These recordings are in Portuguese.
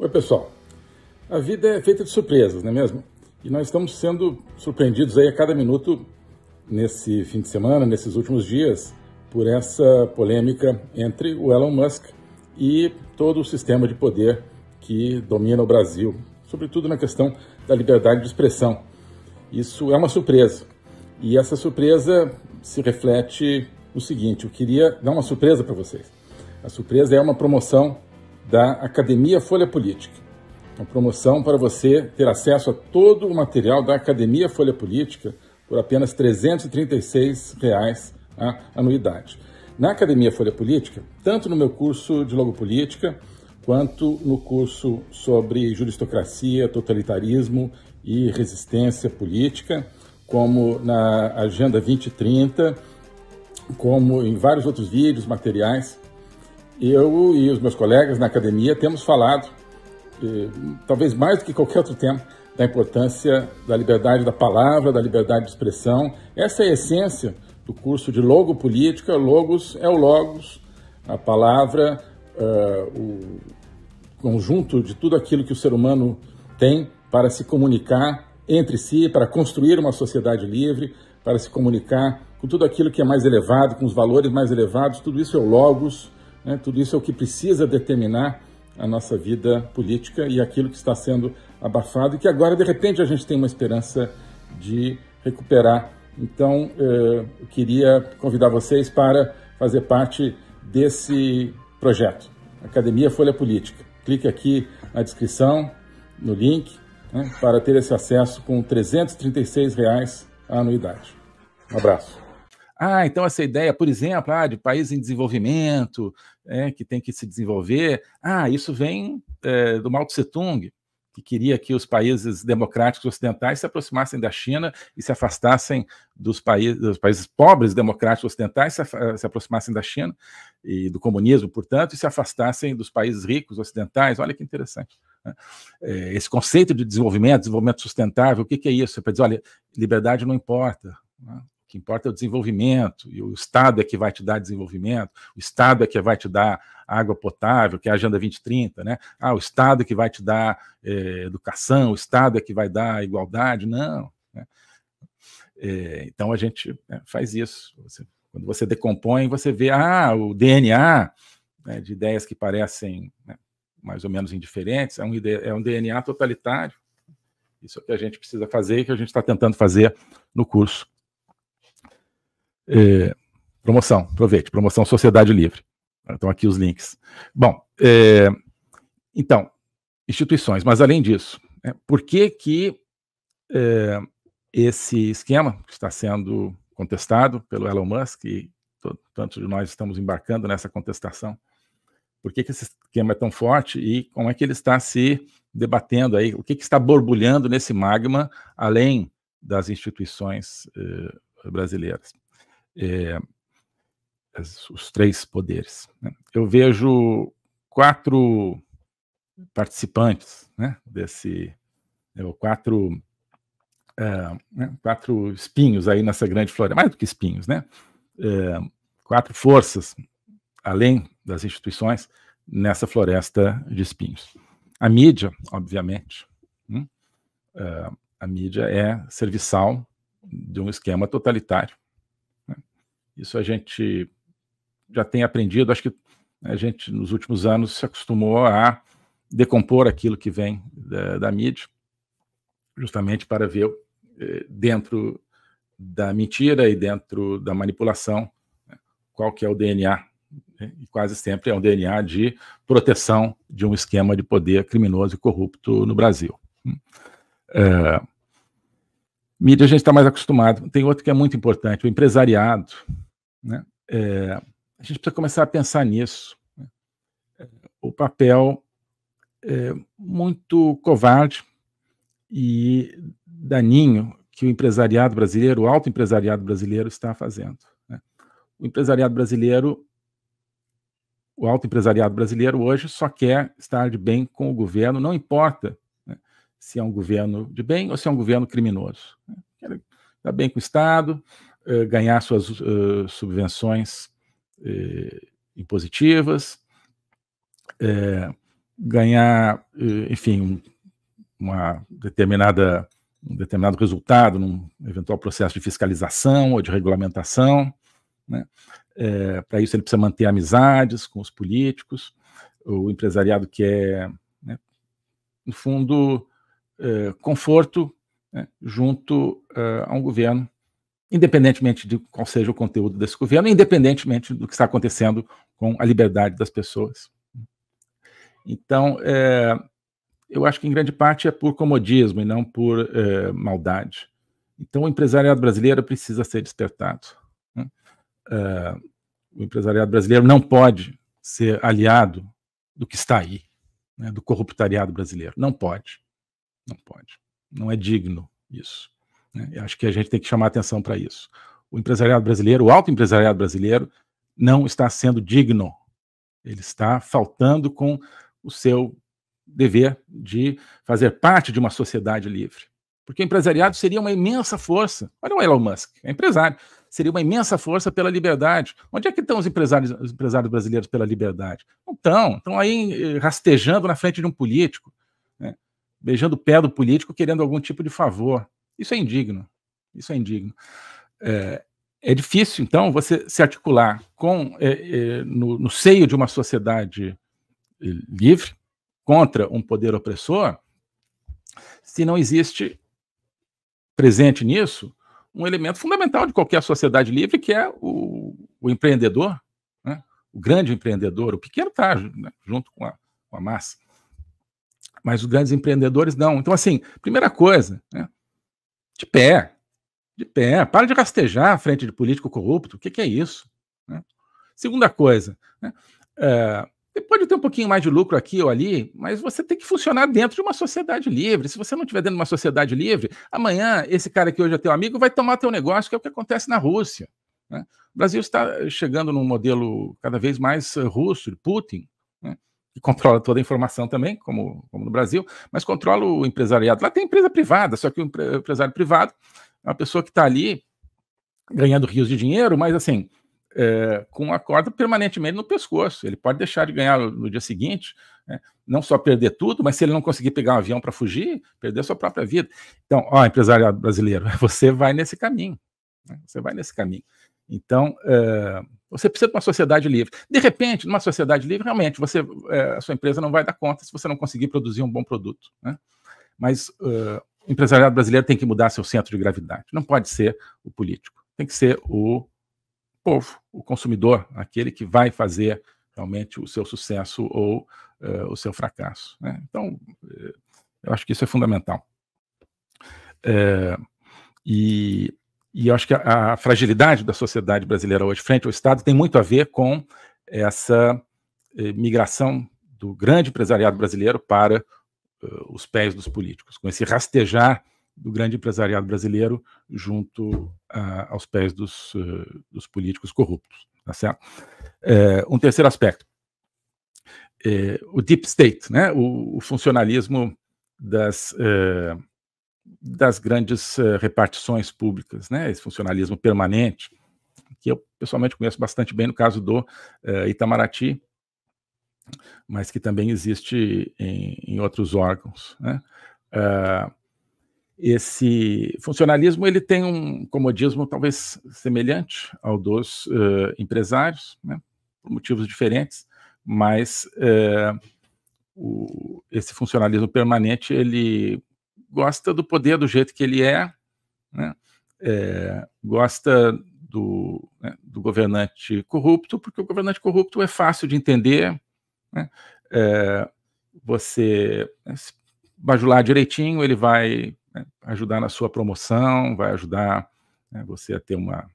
Oi, pessoal. A vida é feita de surpresas, não é mesmo? E nós estamos sendo surpreendidos aí a cada minuto nesse fim de semana, nesses últimos dias, por essa polêmica entre o Elon Musk e todo o sistema de poder que domina o Brasil, sobretudo na questão da liberdade de expressão. Isso é uma surpresa. E essa surpresa se reflete no seguinte: eu queria dar uma surpresa para vocês. A surpresa é uma promoção da Academia Folha Política. Uma promoção para você ter acesso a todo o material da Academia Folha Política por apenas R$ 336,00 reais a anuidade. Na Academia Folha Política, tanto no meu curso de Logopolítica, quanto no curso sobre juristocracia, totalitarismo e resistência política, como na Agenda 2030, como em vários outros vídeos, materiais, eu e os meus colegas na academia temos falado, eh, talvez mais do que qualquer outro tema, da importância da liberdade da palavra, da liberdade de expressão. Essa é a essência do curso de logo política. Logos é o logos, a palavra, uh, o conjunto de tudo aquilo que o ser humano tem para se comunicar entre si, para construir uma sociedade livre, para se comunicar com tudo aquilo que é mais elevado, com os valores mais elevados. Tudo isso é o logos né? Tudo isso é o que precisa determinar a nossa vida política e aquilo que está sendo abafado e que agora, de repente, a gente tem uma esperança de recuperar. Então, eh, eu queria convidar vocês para fazer parte desse projeto, Academia Folha Política. Clique aqui na descrição, no link, né, para ter esse acesso com R$ 336 a anuidade. Um abraço. Ah, então essa ideia, por exemplo, ah, de país em desenvolvimento, é, que tem que se desenvolver, ah, isso vem é, do Mao Tse Tung, que queria que os países democráticos ocidentais se aproximassem da China e se afastassem dos países, dos países pobres democráticos ocidentais, se, se, aproximassem da China e do comunismo, portanto, e se afastassem dos países ricos ocidentais. Olha que interessante. Né? É, esse conceito de desenvolvimento, desenvolvimento sustentável, o que, que é isso? Você pode dizer, olha, liberdade não importa. Né? que importa é o desenvolvimento, e o Estado é que vai te dar desenvolvimento, o Estado é que vai te dar água potável, que é a Agenda 2030, né? Ah, o Estado é que vai te dar eh, educação, o Estado é que vai dar igualdade, não. Né? É, então a gente né, faz isso. Você, quando você decompõe, você vê ah, o DNA né, de ideias que parecem né, mais ou menos indiferentes, é um, é um DNA totalitário. Isso é o que a gente precisa fazer, e que a gente está tentando fazer no curso. É, promoção, aproveite, promoção Sociedade Livre. Estão aqui os links. Bom, é, então, instituições, mas além disso, né, por que que é, esse esquema que está sendo contestado pelo Elon Musk, e tantos tanto de nós estamos embarcando nessa contestação, por que, que esse esquema é tão forte e como é que ele está se debatendo aí, o que, que está borbulhando nesse magma, além das instituições eh, brasileiras é, os três poderes. Né? Eu vejo quatro participantes né, desse, né, quatro, uh, né, quatro espinhos aí nessa grande floresta, mais do que espinhos, né? Uh, quatro forças além das instituições nessa floresta de espinhos. A mídia, obviamente, uh, a mídia é serviçal de um esquema totalitário isso a gente já tem aprendido, acho que a gente nos últimos anos se acostumou a decompor aquilo que vem da, da mídia, justamente para ver eh, dentro da mentira e dentro da manipulação né, qual que é o DNA né, e quase sempre é um DNA de proteção de um esquema de poder criminoso e corrupto no Brasil. Hum. É, mídia a gente está mais acostumado. Tem outro que é muito importante, o empresariado. Né? É, a gente precisa começar a pensar nisso. Né? É, o papel é muito covarde e daninho que o empresariado brasileiro, o alto empresariado brasileiro está fazendo. Né? O empresariado brasileiro, o alto empresariado brasileiro hoje só quer estar de bem com o governo, não importa né, se é um governo de bem ou se é um governo criminoso. Né? Quer estar bem com o Estado, eh, ganhar suas uh, subvenções eh, impositivas, ganhar, enfim, uma determinada, um determinado resultado num eventual processo de fiscalização ou de regulamentação. Né? Para isso, ele precisa manter amizades com os políticos, o empresariado que é, né, no fundo, conforto né, junto é, a um governo independentemente de qual seja o conteúdo desse governo, independentemente do que está acontecendo com a liberdade das pessoas. Então, é, eu acho que em grande parte é por comodismo e não por é, maldade. Então, o empresariado brasileiro precisa ser despertado. Né? É, o empresariado brasileiro não pode ser aliado do que está aí, né? do corruptariado brasileiro. Não pode. Não pode. Não é digno isso. Né? acho que a gente tem que chamar atenção para isso. O empresariado brasileiro, o alto empresariado brasileiro, não está sendo digno. Ele está faltando com o seu dever de fazer parte de uma sociedade livre. Porque o empresariado seria uma imensa força. Olha o Elon Musk, é empresário. Seria uma imensa força pela liberdade. Onde é que estão os empresários, os empresários brasileiros pela liberdade? Não estão. Estão aí eh, rastejando na frente de um político, né? beijando o pé do político, querendo algum tipo de favor. Isso é indigno. Isso é indigno. É, é difícil, então, você se articular com é, é, no, no, seio de uma sociedade eh, livre contra um poder opressor, se não existe presente nisso um elemento fundamental de qualquer sociedade livre, que é o, o empreendedor, né? o grande empreendedor, o pequeno está né? junto com a, com a, massa, mas os grandes empreendedores não. Então, assim, primeira coisa, né? de pé, de pé. Para de rastejar à frente de político corrupto. O que, que é isso? Né? Segunda coisa, né? é, você pode ter um pouquinho mais de lucro aqui ou ali, mas você tem que funcionar dentro de uma sociedade livre. Se você não estiver dentro de uma sociedade livre, amanhã esse cara que hoje é teu amigo vai tomar teu negócio, que é o que acontece na Rússia. Né? O Brasil está chegando num modelo cada vez mais eh, russo, de Putin. Né? que controla toda a informação também, como, como no Brasil, mas controla o empresariado. Lá tem empresa privada, só que o empresário privado é uma pessoa que está ali ganhando rios de dinheiro, mas assim, é, com a corda permanentemente no pescoço. Ele pode deixar de ganhar no dia seguinte, né? não só perder tudo, mas se ele não conseguir pegar um avião para fugir, perder sua própria vida. Então, ó, empresariado brasileiro, você vai nesse caminho. Né? Você vai nesse caminho. Então, é, você precisa de uma sociedade livre. De repente, numa sociedade livre, realmente, você, é, a sua empresa não vai dar conta se você não conseguir produzir um bom produto. Né? Mas uh, o empresariado brasileiro tem que mudar seu centro de gravidade. Não pode ser o político. Tem que ser o povo, o consumidor, aquele que vai fazer realmente o seu sucesso ou uh, o seu fracasso. Né? Então, eu acho que isso é fundamental. É, e e eu acho que a, a, fragilidade da sociedade brasileira hoje frente ao Estado tem muito a ver com essa eh, migração do grande empresariado brasileiro para uh, os pés dos políticos, com esse rastejar do grande empresariado brasileiro junto uh, aos pés dos, uh, dos, políticos corruptos. Tá certo? Eh, um terceiro aspecto, o deep state, né? o, o funcionalismo das das grandes uh, repartições públicas, né? Esse funcionalismo permanente, que eu pessoalmente conheço bastante bem no caso do uh, Itamaraty, mas que também existe em, em outros órgãos, né? Uh, esse funcionalismo ele tem um comodismo talvez semelhante ao dos uh, empresários, né? por motivos diferentes, mas o, esse funcionalismo permanente ele gosta do poder do jeito que ele é, né? é gosta do, né, do, governante corrupto, porque o governante corrupto é fácil de entender, né? é, você né, se bajular direitinho, ele vai né, ajudar na sua promoção, vai ajudar né, você a ter uma,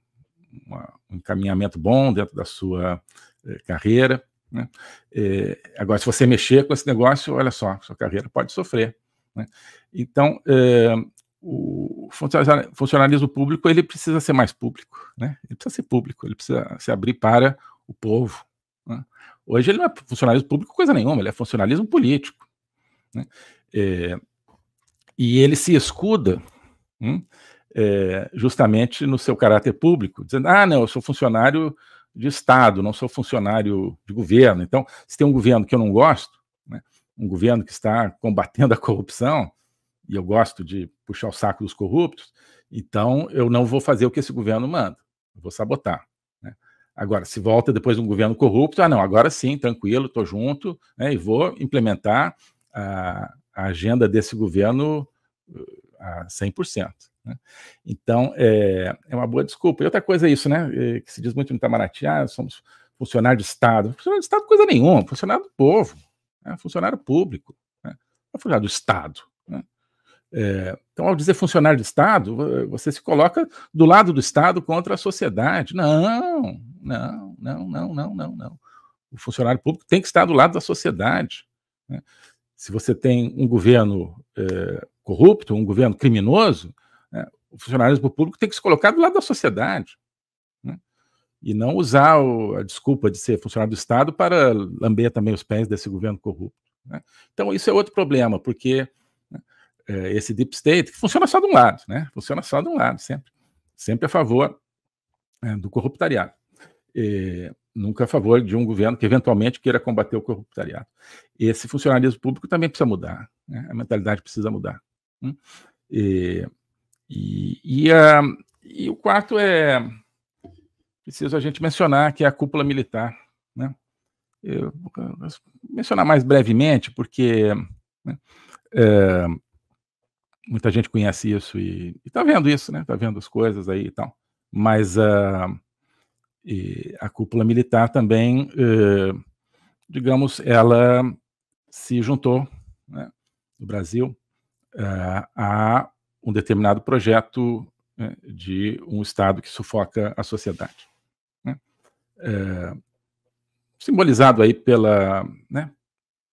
uma, um encaminhamento bom dentro da sua eh, carreira. Né? É, agora, se você mexer com esse negócio, olha só, sua carreira pode sofrer. Né? Então, é, o funcionalismo público ele precisa ser mais público, né? ele precisa ser público, ele precisa se abrir para o povo. Né? Hoje ele não é funcionalismo público coisa nenhuma, ele é funcionalismo político. Né? É, e ele se escuda hum, é, justamente no seu caráter público, dizendo, ah, não, eu sou funcionário de Estado, não sou funcionário de governo. Então, se tem um governo que eu não gosto, um governo que está combatendo a corrupção, e eu gosto de puxar o saco dos corruptos, então eu não vou fazer o que esse governo manda, eu vou sabotar. Né? Agora, se volta depois um governo corrupto, ah, não, agora sim, tranquilo, estou junto né, e vou implementar a, a agenda desse governo eh, a 100%. Né? Então, é, é uma boa desculpa. E outra coisa é isso, né? Eh, que se diz muito no Itamaraty, ah, somos funcionário de Estado. Funcionário de Estado, é coisa nenhuma, funcionário do povo né? funcionário público, né? é funcionário do Estado. Né? É, então, ao dizer funcionário do Estado, você se coloca do lado do Estado contra a sociedade. Não, não, não, não, não, não, não. O funcionário público tem que estar do lado da sociedade. Né? Se você tem um governo é, corrupto, um governo criminoso, né, o funcionário público tem que se colocar do lado da sociedade e não usar o, a desculpa de ser funcionário do Estado para lamber também os pés desse governo corrupto. Né? Então, isso é outro problema, porque né, eh, esse deep state que funciona só de um lado, né? funciona só de um lado, sempre, sempre a favor né, do corruptariado. E, nunca a favor de um governo que eventualmente queira combater o corruptariado. Esse funcionalismo público também precisa mudar, né? a mentalidade precisa mudar. Né? E, e, e, e o quarto é preciso a gente mencionar, que é a cúpula militar. Né? Eu vou mencionar mais brevemente, porque né, é, muita gente conhece isso e está vendo isso, né? Está vendo as coisas aí e tal. Mas uh, e a cúpula militar também, uh, digamos, ela se juntou né, no Brasil uh, a um determinado projeto né, de um Estado que sufoca a sociedade é, simbolizado aí pela, né,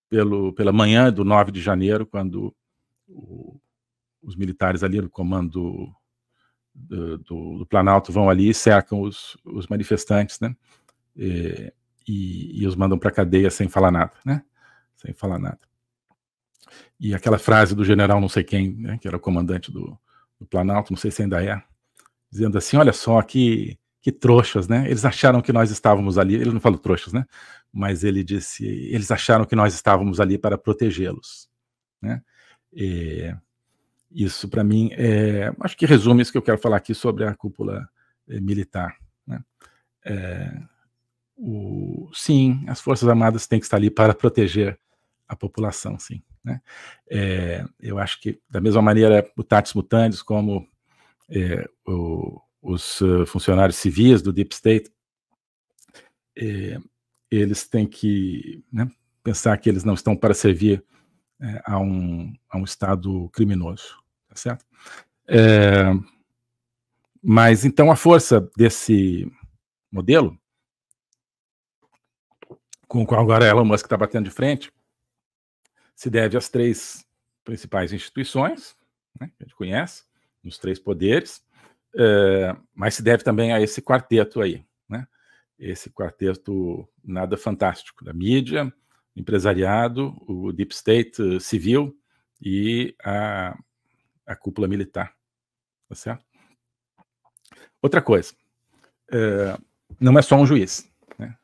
pelo, pela manhã do 9 de janeiro, quando o, os militares ali no comando do, do, do, Planalto vão ali e cercam os, os manifestantes, né? E, e, e os mandam para a cadeia sem falar nada, né? Sem falar nada. E aquela frase do general não sei quem, né, que era o comandante do, do Planalto, não sei se ainda é, dizendo assim, olha só que que trouxas, né? Eles acharam que nós estávamos ali. Ele não falou trouxas, né? Mas ele disse: eles acharam que nós estávamos ali para protegê-los, né? E isso, para mim, é, acho que resume isso que eu quero falar aqui sobre a cúpula é, militar. Né? É, o, sim, as Forças Armadas têm que estar ali para proteger a população, sim. Né? É, eu acho que, da mesma maneira, o Tatis Mutandis, como eh, o os eh, funcionários civis do Deep State, eh, eles têm que né, pensar que eles não estão para servir eh, a, um, a um Estado criminoso, tá certo? É, mas então a força desse modelo, com o qual agora Elon Musk está batendo de frente, se deve às três principais instituições né, que a gente conhece, nos três poderes, é, mas se deve também a esse quarteto aí, né? Esse quarteto nada fantástico da mídia, empresariado, o deep state eh, civil e a, a cúpula militar, tá certo? Outra coisa, é, não é só um juiz, né?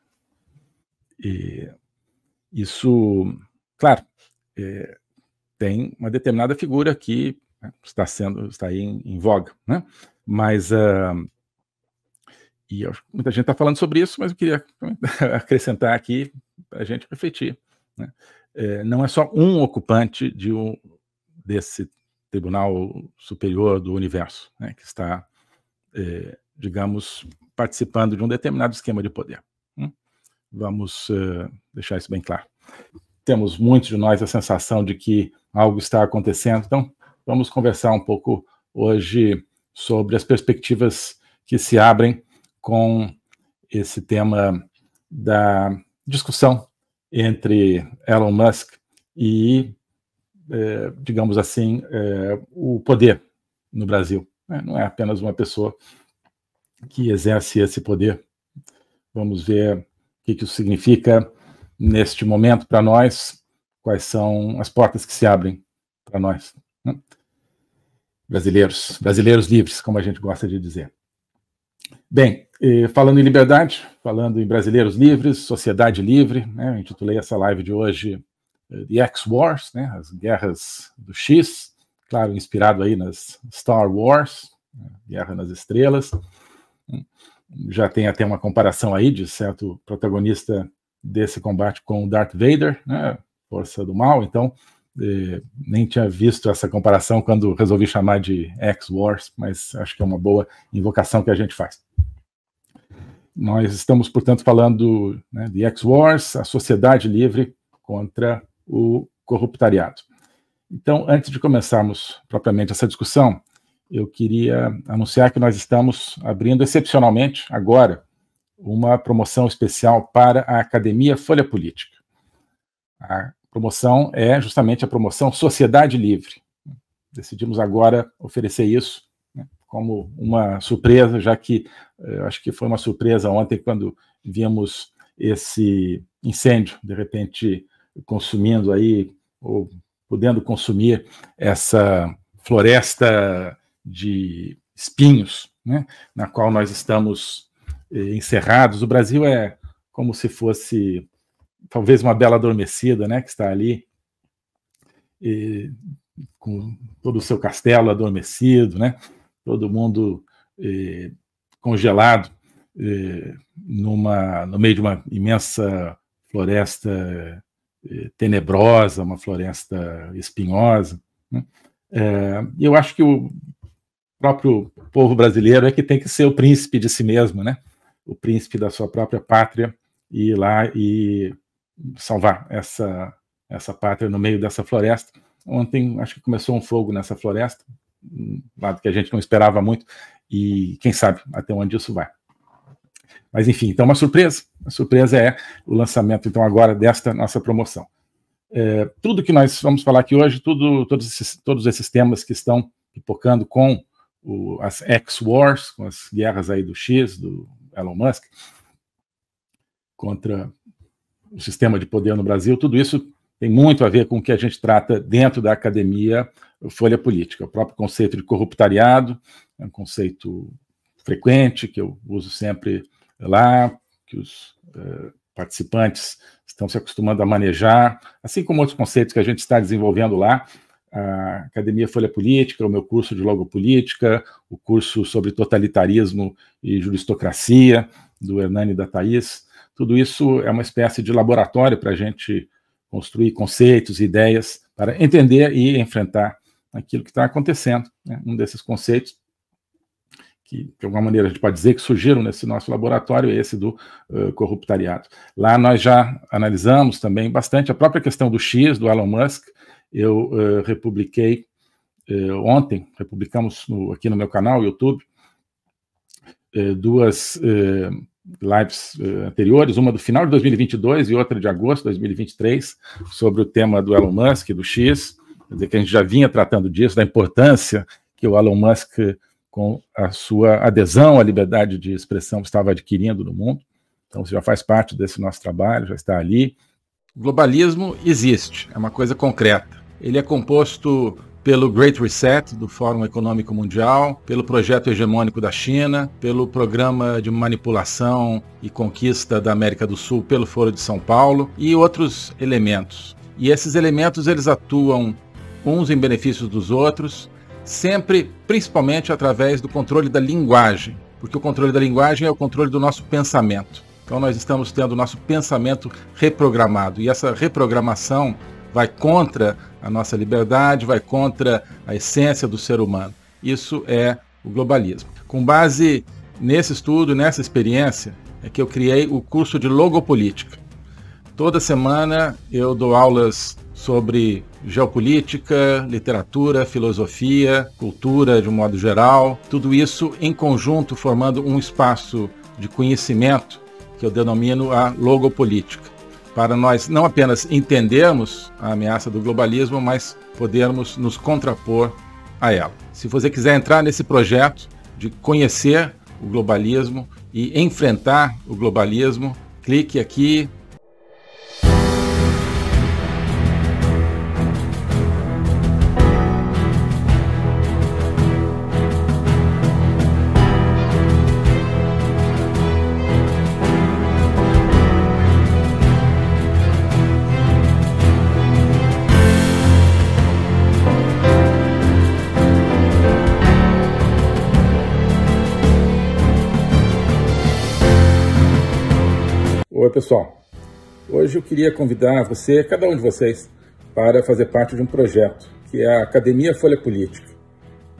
E isso, claro, é, tem uma determinada figura que né, está sendo está aí em, em voga, né? Mas uh, e eu, muita gente está falando sobre isso, mas eu queria acrescentar aqui para a gente refletir. Né? É, não é só um ocupante de um, desse tribunal superior do universo né, que está, é, digamos, participando de um determinado esquema de poder. Né? Vamos uh, deixar isso bem claro. Temos muitos de nós a sensação de que algo está acontecendo, então Vamos conversar um pouco hoje sobre as perspectivas que se abrem com esse tema da discussão entre Elon Musk e, é, digamos assim, é, o poder no Brasil. Né? Não é apenas uma pessoa que exerce esse poder. Vamos ver o que, isso significa neste momento para nós, quais são as portas que se abrem para nós. Né? brasileiros, brasileiros livres, como a gente gosta de dizer. Bem, falando em liberdade, falando em brasileiros livres, sociedade livre, né, intitulei essa live de hoje eh, The X-Wars, né, as guerras do X, claro, inspirado aí nas Star Wars, né, Guerra nas Estrelas. Já tem até uma comparação aí de certo protagonista desse combate com Darth Vader, né, Força do Mal, então é, nem tinha visto essa comparação quando resolvi chamar de X-Wars, mas acho que é uma boa invocação que a gente faz. Nós estamos, portanto, falando né, de X-Wars, a sociedade livre contra o corruptariado. Então, antes de começarmos propriamente essa discussão, eu queria anunciar que nós estamos abrindo excepcionalmente agora uma promoção especial para a Academia Folha Política. A Promoção é justamente a promoção Sociedade Livre. Decidimos agora oferecer isso né, como uma surpresa, já que eh, eu acho que foi uma surpresa ontem quando vimos esse incêndio, de repente consumindo aí, ou podendo consumir essa floresta de espinhos, né, na qual nós estamos eh, encerrados. O Brasil é como se fosse talvez uma bela adormecida, né, que está ali e, com todo o seu castelo adormecido, né, todo mundo e, congelado e, numa, no meio de uma imensa floresta tenebrosa, uma floresta espinhosa. Né? É, eu acho que o próprio povo brasileiro é que tem que ser o príncipe de si mesmo, né? O príncipe da sua própria pátria e ir lá e salvar essa, essa pátria no meio dessa floresta. Ontem, acho que começou um fogo nessa floresta, um lado que a gente não esperava muito, e quem sabe até onde isso vai. Mas enfim, então uma surpresa. A surpresa é o lançamento, então, agora desta nossa promoção. É, tudo que nós vamos falar aqui hoje, tudo, todos, esses, todos esses temas que estão pipocando com o, as X-Wars, com as guerras aí do X, do Elon Musk, contra o sistema de poder no Brasil, tudo isso tem muito a ver com o que a gente trata dentro da academia folha política. O próprio conceito de corruptariado é um conceito frequente que eu uso sempre lá, que os eh, participantes estão se acostumando a manejar, assim como outros conceitos que a gente está desenvolvendo lá, a Academia Folha Política, o meu curso de Logopolítica, o curso sobre totalitarismo e juristocracia, do Hernani da Thais, tudo isso é uma espécie de laboratório para a gente construir conceitos, ideias, para entender e enfrentar aquilo que está acontecendo. Né? Um desses conceitos que, de alguma maneira, a gente pode dizer que surgiram nesse nosso laboratório, é esse do uh, corruptariado. Lá nós já analisamos também bastante a própria questão do X, do Elon Musk. Eu uh, republiquei uh, ontem, republicamos no, aqui no meu canal, YouTube, duas lives uh, anteriores, uma do final de 2022 e outra de agosto de 2023, sobre o tema do Elon Musk, do X, quer dizer, que a gente já vinha tratando disso, da importância que o Elon Musk, com a sua adesão à liberdade de expressão, estava adquirindo no mundo. Então, isso já faz parte desse nosso trabalho, já está ali. O globalismo existe, é uma coisa concreta. Ele é composto pelo Great Reset do Fórum Econômico Mundial, pelo projeto hegemônico da China, pelo programa de manipulação e conquista da América do Sul pelo Foro de São Paulo e outros elementos. E esses elementos eles atuam uns em benefício dos outros, sempre principalmente através do controle da linguagem, porque o controle da linguagem é o controle do nosso pensamento. Então nós estamos tendo o nosso pensamento reprogramado e essa reprogramação vai contra a nossa liberdade, vai contra a essência do ser humano. Isso é o globalismo. Com base nesse estudo, nessa experiência, é que eu criei o curso de logopolítica. Toda semana eu dou aulas sobre geopolítica, literatura, filosofia, cultura de um modo geral, tudo isso em conjunto formando um espaço de conhecimento que eu denomino a logopolítica para nós não apenas entendermos a ameaça do globalismo, mas podermos nos contrapor a ela. Se você quiser entrar nesse projeto de conhecer o globalismo e enfrentar o globalismo, clique aqui Oi, pessoal. Hoje eu queria convidar você, cada um de vocês, para fazer parte de um projeto que é a Academia Folha Política.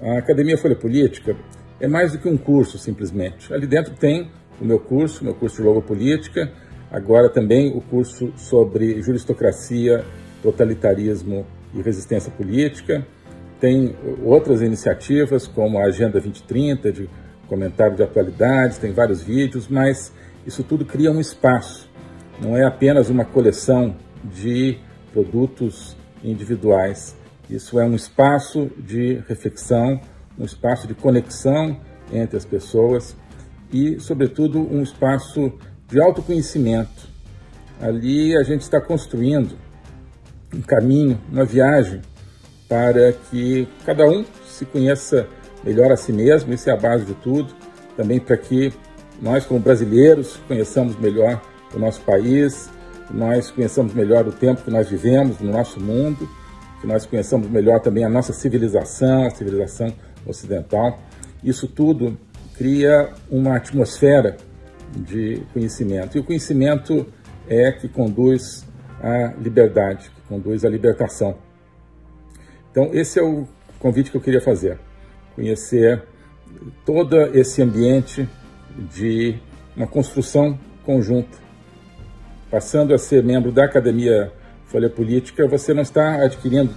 A Academia Folha Política é mais do que um curso, simplesmente. Ali dentro tem o meu curso, meu curso de Logo Política, agora também o curso sobre juristocracia, totalitarismo e resistência política. Tem outras iniciativas, como a Agenda 2030, de comentário de atualidades, tem vários vídeos, mas isso tudo cria um espaço, não é apenas uma coleção de produtos individuais. Isso é um espaço de reflexão, um espaço de conexão entre as pessoas e, sobretudo, um espaço de autoconhecimento. Ali a gente está construindo um caminho, uma viagem para que cada um se conheça melhor a si mesmo, isso é a base de tudo, também para que nós como brasileiros conheçamos melhor o nosso país, nós conheçamos melhor o tempo que nós vivemos no nosso mundo, que nós conheçamos melhor também a nossa civilização, a civilização ocidental. Isso tudo cria uma atmosfera de conhecimento. E o conhecimento é que conduz à liberdade, que conduz à libertação. Então, esse é o convite que eu queria fazer. Conhecer todo esse ambiente de uma construção conjunta. Passando a ser membro da Academia Folha Política, você não está adquirindo,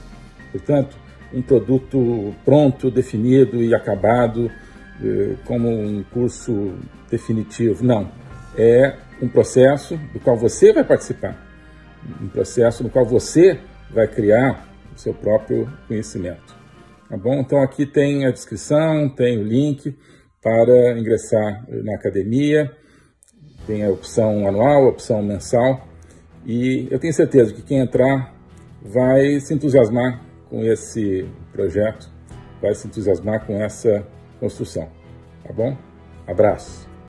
portanto, um produto pronto, definido e acabado eh, como um curso definitivo. Não. É um processo do qual você vai participar, um processo no qual você vai criar o seu próprio conhecimento. Tá bom? Então aqui tem a descrição, tem o link para ingressar na academia. Tem a opção anual, a opção mensal. E eu tenho certeza que quem entrar vai se entusiasmar com esse projeto, vai se entusiasmar com essa construção. Tá bom? Abraço!